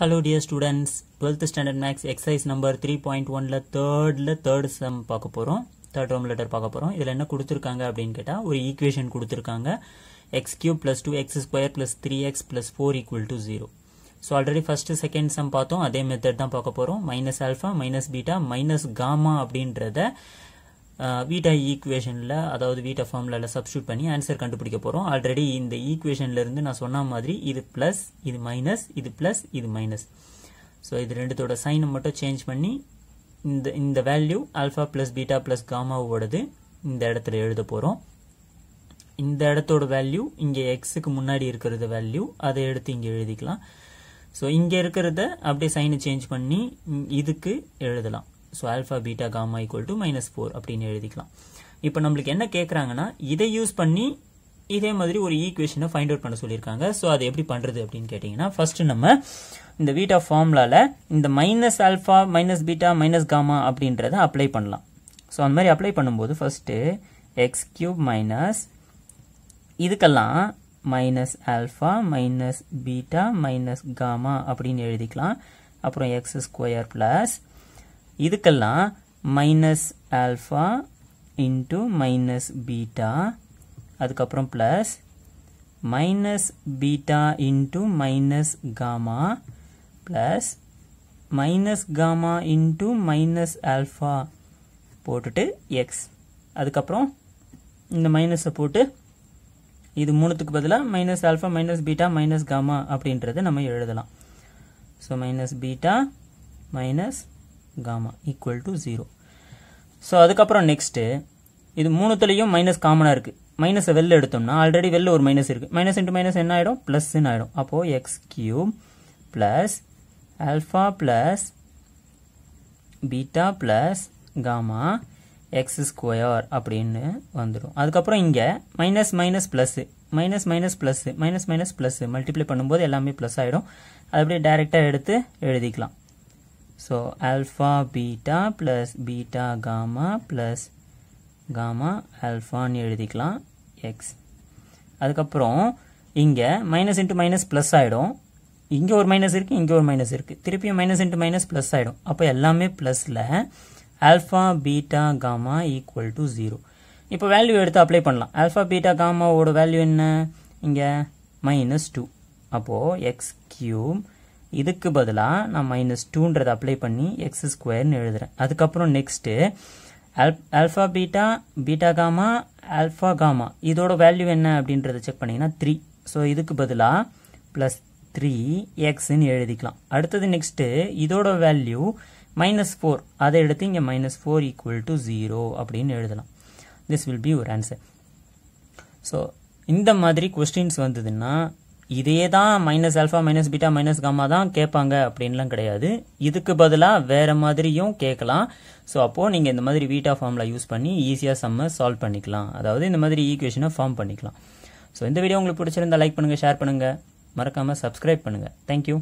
hello dear students twelfth standard maths exercise number three point ஒன்ல தேர்டில் third sum பார்க்க போகிறோம் தேர்ட் ரோம் லெட்டர் பார்க்க போகிறோம் இதில் என்ன கொடுத்துருக்காங்க அப்படின்னு கேட்டால் ஒரு ஈக்குவேஷன் கொடுத்துருக்காங்க x cube plus two x square plus three x plus four equal to zero so already first second sum பார்த்தோம் அதே மெத்தட் தான் பார்க்க போகிறோம் minus alpha minus beta minus gamma அப்படின்றத வீட்டா ஈக்குவேஷனில் அதாவது வீட்டா ஃபார்முலாவில் சப்ஸ்டியூட் பண்ணி ஆன்சர் கண்டுபிடிக்க போகிறோம் ஆல்ரெடி இந்த ஈக்குவேஷன்லேருந்து நான் சொன்ன மாதிரி இது ப்ளஸ் இது மைனஸ் இது ப்ளஸ் இது மைனஸ் ஸோ இது ரெண்டுத்தோட சைனை மட்டும் சேஞ்ச் பண்ணி இந்த இந்த value alpha plus beta plus காமாவோடது இந்த இடத்துல எழுத போகிறோம் இந்த இடத்தோட வேல்யூ இங்கே எக்ஸுக்கு முன்னாடி இருக்கிறது வேல்யூ அதை எடுத்து இங்கே எழுதிக்கலாம் ஸோ இங்கே இருக்கிறத அப்படியே சைனை சேஞ்ச் பண்ணி இதுக்கு எழுதலாம் so alpha beta gamma equal to minus four அப்படின்னு எழுதிக்கலாம் இப்போ நம்மளுக்கு என்ன கேட்குறாங்கன்னா இதை யூஸ் பண்ணி இதே மாதிரி ஒரு ஈக்குவேஷனை ஃபைண்ட் அவுட் பண்ண சொல்லியிருக்காங்க ஸோ அதை எப்படி பண்ணுறது அப்படின்னு கேட்டிங்கன்னா ஃபஸ்ட்டு நம்ம இந்த வீட்டா ஃபார்முலாவில் இந்த minus alpha minus beta minus gamma அப்படின்றத அப்ளை பண்ணலாம் ஸோ அந்த மாதிரி அப்ளை பண்ணும்போது ஃபஸ்ட்டு எக்ஸ் கியூப் மைனஸ் இதுக்கெல்லாம் minus alpha minus beta minus gamma அப்படின்னு எழுதிக்கலாம் அப்புறம் எக்ஸ் ஸ்கொயர் ப்ளஸ் இதுக்கெல்லாம் minus alpha into minus beta அதுக்கப்புறம் plus minus beta into minus gamma plus minus gamma into minus alpha போட்டுட்டு x அதுக்கப்புறம் இந்த மைனஸை போட்டு இது மூணுத்துக்கு பதிலாக minus alpha minus beta minus gamma அப்படின்றத நம்ம எழுதலாம் so minus beta minus gamma equal to zero so அதுக்கப்புறம் நெக்ஸ்ட்டு இது minus மைனஸ் காமனாக இருக்குது மைனஸை வெளில எடுத்தோம்னா ஆல்ரெடி வெளில ஒரு மைனஸ் இருக்குது மைனஸ் இன்ட்டு மைனஸ் என்ன ஆகிடும் ப்ளஸ்ன்னு ஆகிடும் அப்போது x cube plus alpha plus beta plus gamma x square அப்படின்னு வந்துடும் அதுக்கப்புறம் இங்கே minus minus plus minus minus plus minus minus plus multiply பண்ணும்போது எல்லாமே ப்ளஸ் ஆகிடும் அது அப்படியே டைரெக்டாக எடுத்து எழுதிக்கலாம் So alpha beta plus beta gamma plus gamma alphaன்னு எழுதிக்கலாம் x அதுக்கப்புறம் இங்கே மைனஸ் into மைனஸ் ப்ளஸ் ஆகிடும் இங்கே ஒரு மைனஸ் இருக்குது இங்கே ஒரு மைனஸ் இருக்குது திருப்பியும் மைனஸ் into மைனஸ் ப்ளஸ் ஆகிடும் அப்போ எல்லாமே plusல alpha beta gamma equal to zero இப்போ வேல்யூ எடுத்து அப்ளை பண்ணலாம் ஆல்ஃபா gamma காமாவோட வேல்யூ என்ன இங்கே மைனஸ் டூ அப்போது x cube இதுக்கு பதிலாக நான் மைனஸ் டூன்றதை அப்ளை பண்ணி எக்ஸ் ஸ்கொயர்னு எழுதுறேன் அதுக்கப்புறம் நெக்ஸ்ட்டு அல் alpha beta beta gamma alpha gamma இதோட வேல்யூ என்ன அப்படின்றத செக் பண்ணிங்கன்னா த்ரீ ஸோ இதுக்கு பதிலாக ப்ளஸ் த்ரீ எக்ஸ்னு எழுதிக்கலாம் அடுத்தது நெக்ஸ்ட்டு இதோட வேல்யூ மைனஸ் ஃபோர் அதை எடுத்து இங்கே minus four equal to zero அப்படின்னு எழுதலாம் திஸ் வில் பி ஒரு ஆன்சர் ஸோ இந்த மாதிரி கொஸ்டின்ஸ் வந்ததுன்னா இதே தான் minus alpha minus beta minus gamma தான் கேட்பாங்க அப்படின்லாம் கிடையாது இதுக்கு பதிலாக வேறு மாதிரியும் கேட்கலாம் ஸோ அப்போது நீங்கள் இந்த மாதிரி வீட்டா ஃபார்மில் யூஸ் பண்ணி ஈஸியாக செம்ம சால்வ் பண்ணிக்கலாம் அதாவது இந்த மாதிரி ஈக்குவேஷனை ஃபார்ம் பண்ணிக்கலாம் ஸோ இந்த வீடியோ உங்களுக்கு பிடிச்சிருந்தா லைக் பண்ணுங்கள் ஷேர் பண்ணுங்கள் மறக்காமல் சப்ஸ்கிரைப் பண்ணுங்கள் தேங்க்யூ